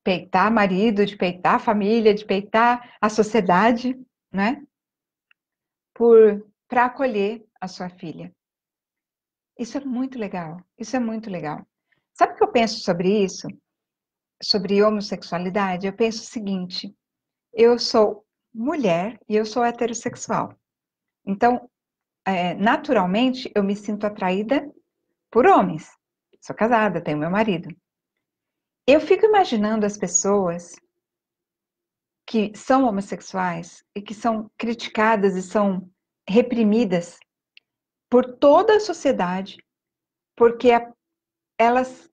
peitar marido, de peitar família, de peitar a sociedade, né? Por para acolher a sua filha. Isso é muito legal. Isso é muito legal. Sabe o que eu penso sobre isso? Sobre homossexualidade? Eu penso o seguinte: eu sou mulher e eu sou heterossexual. Então, é, naturalmente, eu me sinto atraída por homens. Sou casada, tenho meu marido. Eu fico imaginando as pessoas que são homossexuais e que são criticadas e são reprimidas por toda a sociedade, porque a, elas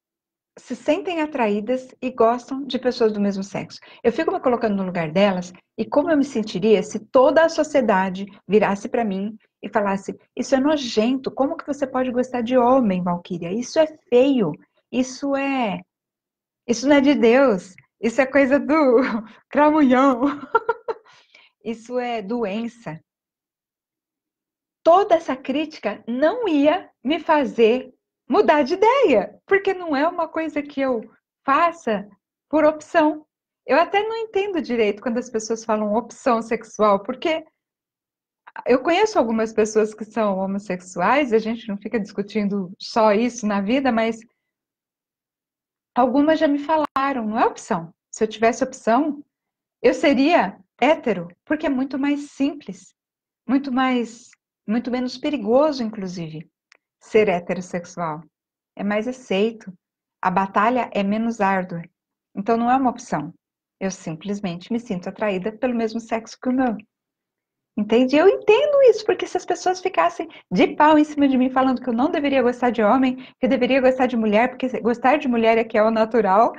se sentem atraídas e gostam de pessoas do mesmo sexo. Eu fico me colocando no lugar delas e como eu me sentiria se toda a sociedade virasse para mim e falasse: assim, Isso é nojento, como que você pode gostar de homem, Valkyria Isso é feio, isso é. Isso não é de Deus, isso é coisa do (laughs) cramunhão, (laughs) isso é doença. Toda essa crítica não ia me fazer mudar de ideia, porque não é uma coisa que eu faça por opção. Eu até não entendo direito quando as pessoas falam opção sexual, porque eu conheço algumas pessoas que são homossexuais, a gente não fica discutindo só isso na vida, mas algumas já me falaram, não é opção. Se eu tivesse opção, eu seria hétero, porque é muito mais simples, muito mais, muito menos perigoso, inclusive, ser heterossexual. É mais aceito, a batalha é menos árdua. Então não é uma opção. Eu simplesmente me sinto atraída pelo mesmo sexo que o meu. Entende? Eu entendo isso, porque se as pessoas ficassem de pau em cima de mim falando que eu não deveria gostar de homem, que eu deveria gostar de mulher, porque gostar de mulher é que é o natural,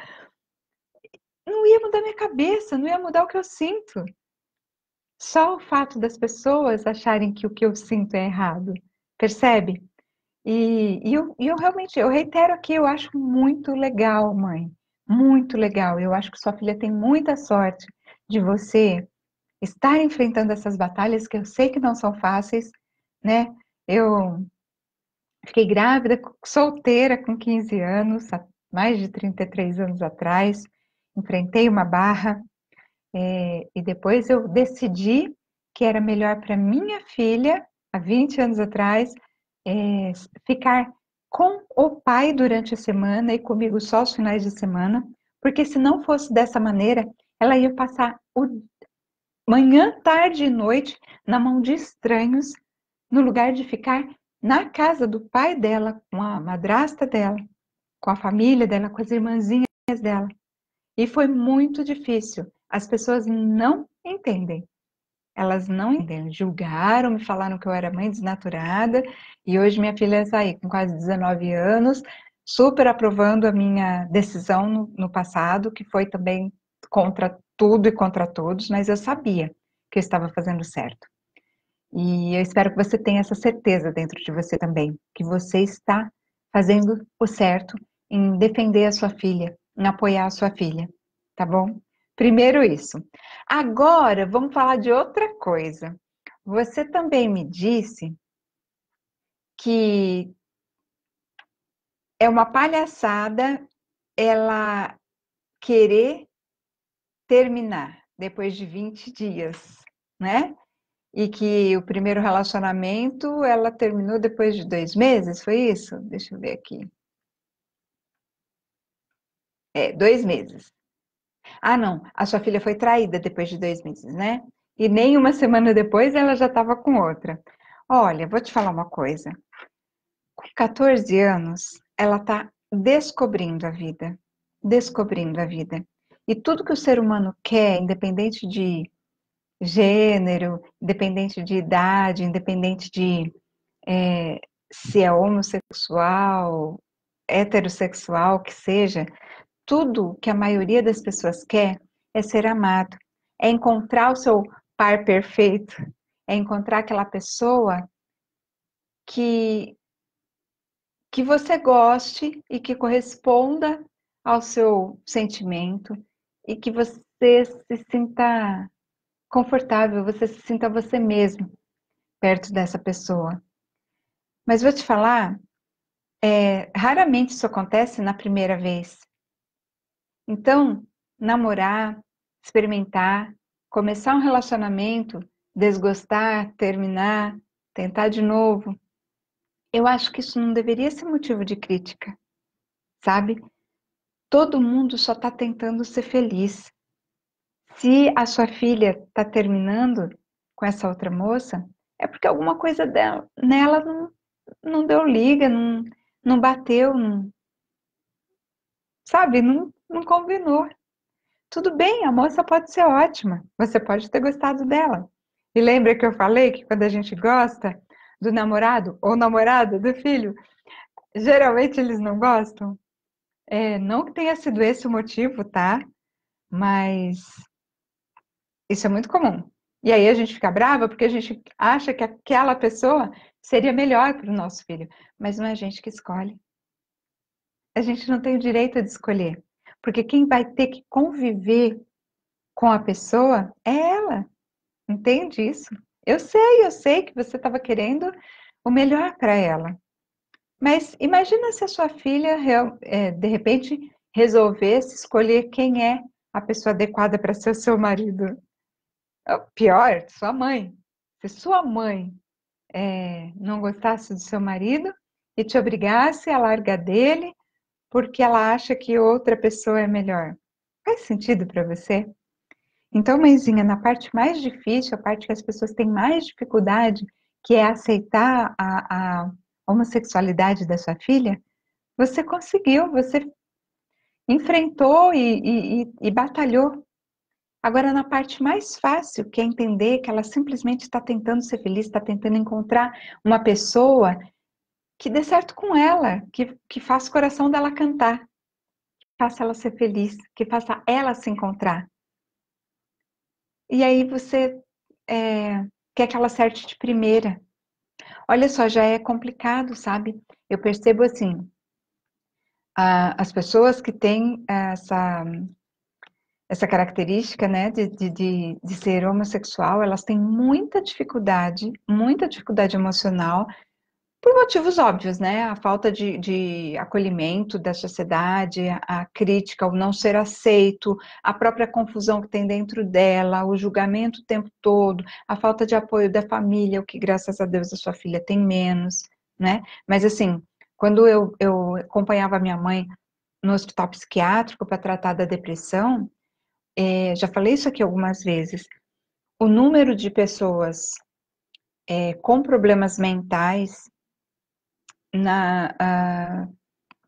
não ia mudar minha cabeça, não ia mudar o que eu sinto. Só o fato das pessoas acharem que o que eu sinto é errado. Percebe? E, e eu, eu realmente, eu reitero aqui, eu acho muito legal, mãe. Muito legal. Eu acho que sua filha tem muita sorte de você estar enfrentando essas batalhas que eu sei que não são fáceis, né? Eu fiquei grávida, solteira com 15 anos, há mais de 33 anos atrás, enfrentei uma barra é, e depois eu decidi que era melhor para minha filha, há 20 anos atrás, é, ficar com o pai durante a semana e comigo só os finais de semana, porque se não fosse dessa maneira, ela ia passar o manhã, tarde e noite na mão de estranhos, no lugar de ficar na casa do pai dela, com a madrasta dela, com a família dela, com as irmãzinhas dela. E foi muito difícil. As pessoas não entendem. Elas não entendem. Julgaram, me falaram que eu era mãe desnaturada. E hoje minha filha está aí com quase 19 anos, super aprovando a minha decisão no, no passado, que foi também contra tudo e contra todos, mas eu sabia que eu estava fazendo certo. E eu espero que você tenha essa certeza dentro de você também, que você está fazendo o certo em defender a sua filha, em apoiar a sua filha, tá bom? Primeiro isso. Agora, vamos falar de outra coisa. Você também me disse que é uma palhaçada ela querer terminar depois de 20 dias, né? E que o primeiro relacionamento ela terminou depois de dois meses, foi isso? Deixa eu ver aqui. É, dois meses. Ah, não, a sua filha foi traída depois de dois meses, né? E nem uma semana depois ela já estava com outra. Olha, vou te falar uma coisa. Com 14 anos, ela está descobrindo a vida. Descobrindo a vida. E tudo que o ser humano quer, independente de gênero, independente de idade, independente de é, se é homossexual, heterossexual, que seja, tudo que a maioria das pessoas quer é ser amado, é encontrar o seu par perfeito, é encontrar aquela pessoa que que você goste e que corresponda ao seu sentimento, e que você se sinta confortável, você se sinta você mesmo perto dessa pessoa. Mas vou te falar, é, raramente isso acontece na primeira vez. Então, namorar, experimentar, começar um relacionamento, desgostar, terminar, tentar de novo, eu acho que isso não deveria ser motivo de crítica, sabe? todo mundo só está tentando ser feliz. Se a sua filha está terminando com essa outra moça, é porque alguma coisa dela, nela não, não deu liga, não, não bateu, não, sabe, não, não combinou. Tudo bem, a moça pode ser ótima, você pode ter gostado dela. E lembra que eu falei que quando a gente gosta do namorado ou namorada do filho, geralmente eles não gostam? É, não que tenha sido esse o motivo, tá? Mas isso é muito comum. E aí a gente fica brava porque a gente acha que aquela pessoa seria melhor para o nosso filho, mas não é a gente que escolhe. A gente não tem o direito de escolher, porque quem vai ter que conviver com a pessoa é ela. Entende isso? Eu sei, eu sei que você estava querendo o melhor para ela, mas imagina se a sua filha, é, de repente, resolvesse escolher quem é a pessoa adequada para ser o seu marido. É pior, sua mãe. Se sua mãe é, não gostasse do seu marido e te obrigasse a largar dele porque ela acha que outra pessoa é melhor. Faz sentido para você? Então, mãezinha, na parte mais difícil, a parte que as pessoas têm mais dificuldade, que é aceitar a, a homossexualidade da sua filha, você conseguiu, você enfrentou e, e, e batalhou. Agora, na parte mais fácil, que é entender que ela simplesmente está tentando ser feliz, está tentando encontrar uma pessoa que dê certo com ela, que, que faça o coração dela cantar, que faça ela ser feliz, que faça ela se encontrar. E aí você é, quer que ela acerte de primeira, Olha só, já é complicado, sabe? Eu percebo assim, as pessoas que têm essa, essa característica né, de, de, de ser homossexual, elas têm muita dificuldade, muita dificuldade emocional por motivos óbvios, né? A falta de, de acolhimento da sociedade, a, crítica, o não ser aceito, a própria confusão que tem dentro dela, o julgamento o tempo todo, a falta de apoio da família, o que graças a Deus a sua filha tem menos, né? Mas assim, quando eu, eu acompanhava minha mãe no hospital psiquiátrico para tratar da depressão, é, já falei isso aqui algumas vezes, o número de pessoas é, com problemas mentais na,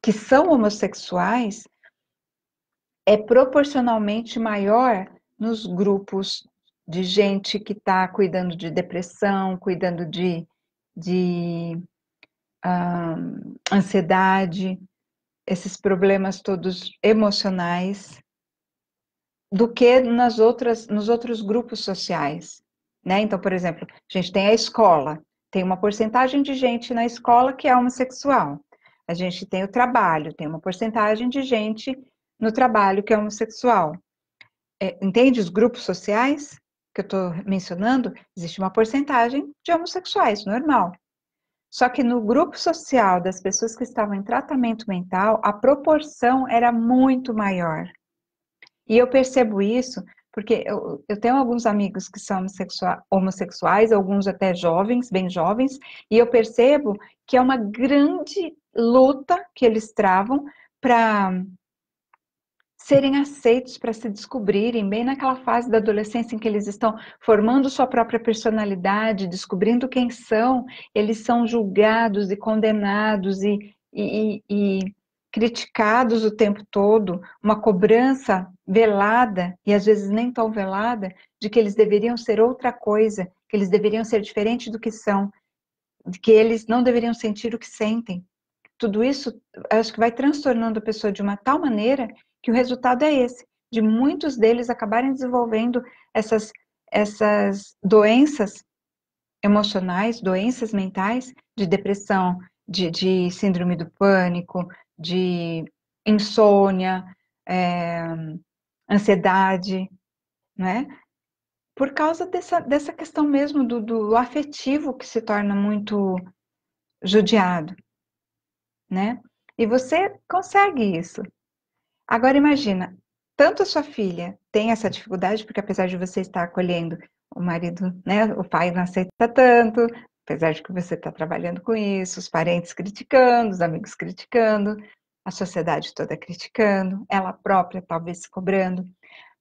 que são homossexuais é proporcionalmente maior nos grupos de gente que está cuidando de depressão, cuidando de, de ah, ansiedade, esses problemas todos emocionais, do que nas outras, nos outros grupos sociais. Né? Então, por exemplo, a gente tem a escola, tem uma porcentagem de gente na escola que é homossexual. A gente tem o trabalho, tem uma porcentagem de gente no trabalho que é homossexual. É, entende os grupos sociais que eu estou mencionando? Existe uma porcentagem de homossexuais, normal. Só que no grupo social das pessoas que estavam em tratamento mental, a proporção era muito maior. E eu percebo isso porque eu, eu tenho alguns amigos que são homossexuais, alguns até jovens, bem jovens, e eu percebo que é uma grande luta que eles travam para serem aceitos para se descobrirem, bem naquela fase da adolescência em que eles estão formando sua própria personalidade, descobrindo quem são, eles são julgados e condenados e, e, e, e criticados o tempo todo, uma cobrança velada, e às vezes nem tão velada, de que eles deveriam ser outra coisa, que eles deveriam ser diferentes do que são, que eles não deveriam sentir o que sentem. Tudo isso, acho que vai transtornando a pessoa de uma tal maneira que o resultado é esse, de muitos deles acabarem desenvolvendo essas, essas doenças emocionais, doenças mentais, de depressão, de, de síndrome do pânico, de insônia, é, ansiedade, né? Por causa dessa, dessa questão mesmo do, do afetivo que se torna muito judiado, né? E você consegue isso. Agora imagina, tanto a sua filha tem essa dificuldade, porque apesar de você estar acolhendo o marido, né, o pai não aceita tanto, apesar de que você está trabalhando com isso, os parentes criticando, os amigos criticando, a sociedade toda criticando, ela própria talvez se cobrando,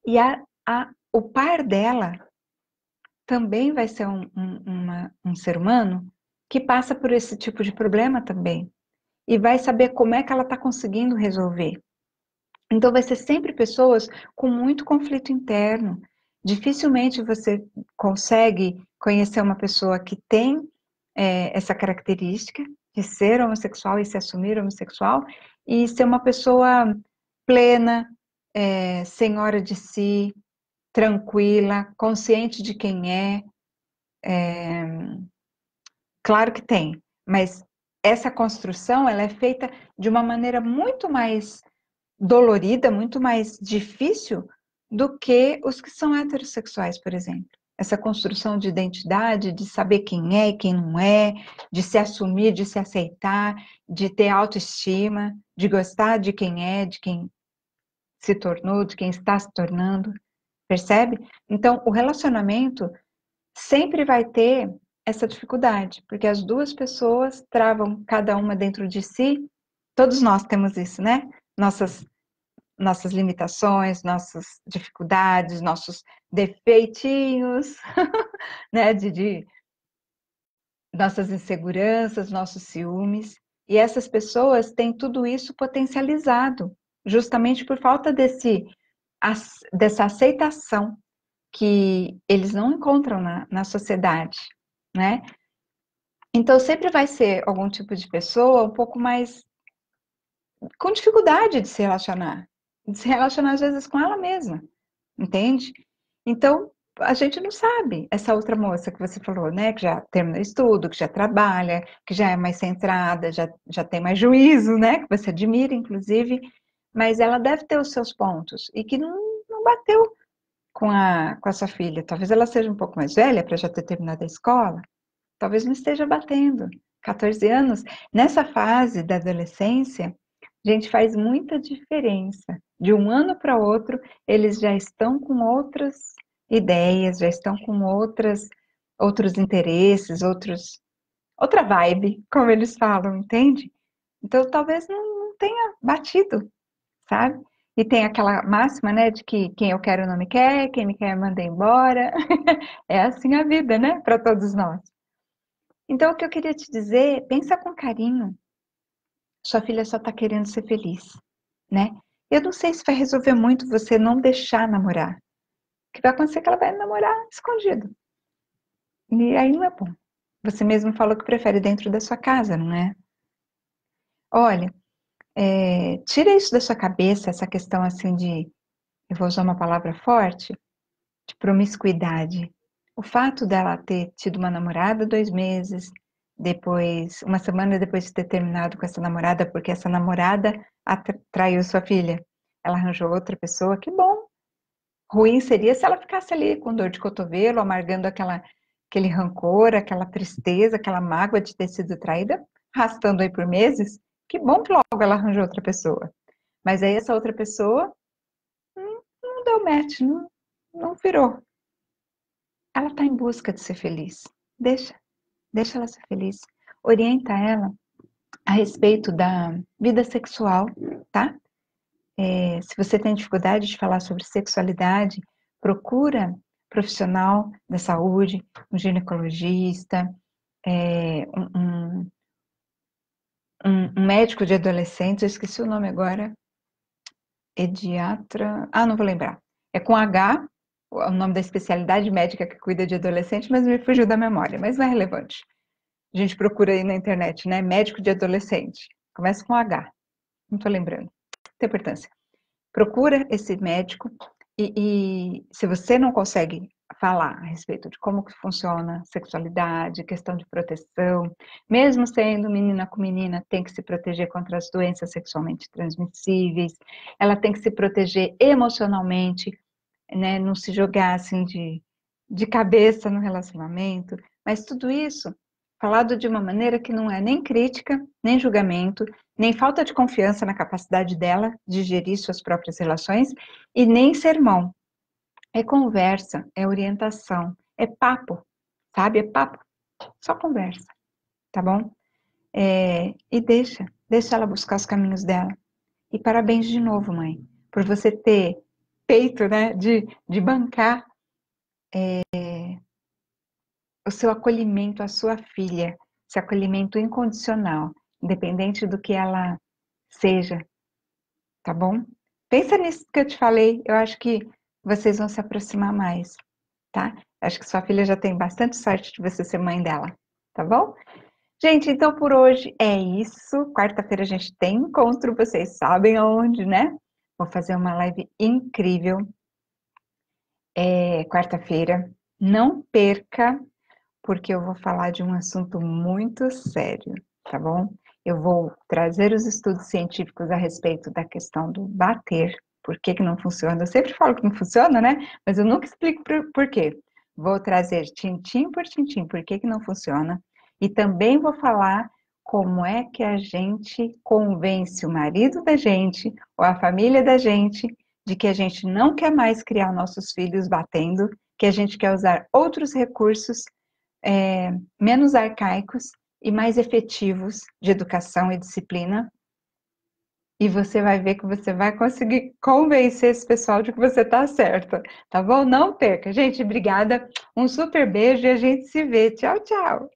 e a, a, o par dela também vai ser um, um, uma, um ser humano que passa por esse tipo de problema também e vai saber como é que ela está conseguindo resolver. Então, vai ser sempre pessoas com muito conflito interno. Dificilmente você consegue conhecer uma pessoa que tem é, essa característica de ser homossexual e se assumir homossexual e ser uma pessoa plena, é, senhora de si, tranquila, consciente de quem é. é. Claro que tem, mas essa construção ela é feita de uma maneira muito mais dolorida, muito mais difícil do que os que são heterossexuais, por exemplo essa construção de identidade, de saber quem é e quem não é, de se assumir, de se aceitar, de ter autoestima, de gostar de quem é, de quem se tornou, de quem está se tornando, percebe? Então, o relacionamento sempre vai ter essa dificuldade, porque as duas pessoas travam cada uma dentro de si. Todos nós temos isso, né? Nossas nossas limitações, nossas dificuldades, nossos defeitinhos, (laughs) né? De, de nossas inseguranças, nossos ciúmes. E essas pessoas têm tudo isso potencializado, justamente por falta desse, dessa aceitação que eles não encontram na, na sociedade, né? Então sempre vai ser algum tipo de pessoa um pouco mais com dificuldade de se relacionar, se relacionar às vezes com ela mesma, entende? Então, a gente não sabe. Essa outra moça que você falou, né, que já terminou estudo, que já trabalha, que já é mais centrada, já, já tem mais juízo, né, que você admira, inclusive, mas ela deve ter os seus pontos e que não, não bateu com a, com a sua filha. Talvez ela seja um pouco mais velha para já ter terminado a escola, talvez não esteja batendo. 14 anos, nessa fase da adolescência, a gente, faz muita diferença de um ano para outro, eles já estão com outras ideias, já estão com outras outros interesses, outros outra vibe, como eles falam, entende? Então talvez não, não tenha batido, sabe? E tem aquela máxima, né, de que quem eu quero não me quer, quem me quer manda embora. (laughs) é assim a vida, né, para todos nós. Então o que eu queria te dizer, pensa com carinho. Sua filha só está querendo ser feliz, né? Eu não sei se vai resolver muito você não deixar namorar. O que vai acontecer é que ela vai namorar escondido. E aí não é bom. Você mesmo falou que prefere dentro da sua casa, não é? Olha, é, tira isso da sua cabeça, essa questão assim de, eu vou usar uma palavra forte, de promiscuidade. O fato dela ter tido uma namorada dois meses, depois, uma semana depois de ter terminado com essa namorada, porque essa namorada atraiu sua filha. Ela arranjou outra pessoa, que bom. Ruim seria se ela ficasse ali com dor de cotovelo, amargando aquela, aquele rancor, aquela tristeza, aquela mágoa de ter sido traída, arrastando aí por meses. Que bom que logo ela arranjou outra pessoa. Mas aí essa outra pessoa não, hum, não deu match, não, não virou. Ela está em busca de ser feliz. Deixa deixa ela ser feliz, orienta ela a respeito da vida sexual, tá? É, se você tem dificuldade de falar sobre sexualidade, procura profissional da saúde, um ginecologista, é, um, um, um, médico de adolescentes, eu esqueci o nome agora, pediatra, ah, não vou lembrar, é com H o nome da especialidade médica que cuida de adolescente, mas me fugiu da memória, mas não é relevante. A gente procura aí na internet, né? Médico de adolescente. Começa com H. Não estou lembrando. Tem importância. Procura esse médico e, e se você não consegue falar a respeito de como que funciona sexualidade, questão de proteção. Mesmo sendo menina com menina, tem que se proteger contra as doenças sexualmente transmissíveis. Ela tem que se proteger emocionalmente né, não se jogassem de, de cabeça no relacionamento, mas tudo isso falado de uma maneira que não é nem crítica, nem julgamento, nem falta de confiança na capacidade dela de gerir suas próprias relações e nem sermão. É conversa, é orientação, é papo, sabe? É papo, só conversa, tá bom? É, e deixa, deixa ela buscar os caminhos dela. E parabéns de novo, mãe, por você ter peito, né, de, de bancar é, o seu acolhimento à sua filha, esse acolhimento incondicional, independente do que ela seja, tá bom? Pensa nisso que eu te falei, eu acho que vocês vão se aproximar mais, tá? Acho que sua filha já tem bastante sorte de você ser mãe dela, tá bom? Gente, então por hoje é isso. Quarta-feira a gente tem encontro, vocês sabem aonde, né? Vou fazer uma live incrível é, quarta-feira. Não perca, porque eu vou falar de um assunto muito sério, tá bom? Eu vou trazer os estudos científicos a respeito da questão do bater. Por que, que não funciona? Eu sempre falo que não funciona, né? Mas eu nunca explico por, por quê. Vou trazer tintim por tintim por que, que não funciona. E também vou falar como é que a gente convence o marido da gente ou a família da gente de que a gente não quer mais criar nossos filhos batendo, que a gente quer usar outros recursos é, menos arcaicos e mais efetivos de educação e disciplina. E você vai ver que você vai conseguir convencer esse pessoal de que você está certa, tá bom? Não perca. Gente, obrigada. Um super beijo e a gente se vê. Tchau, tchau.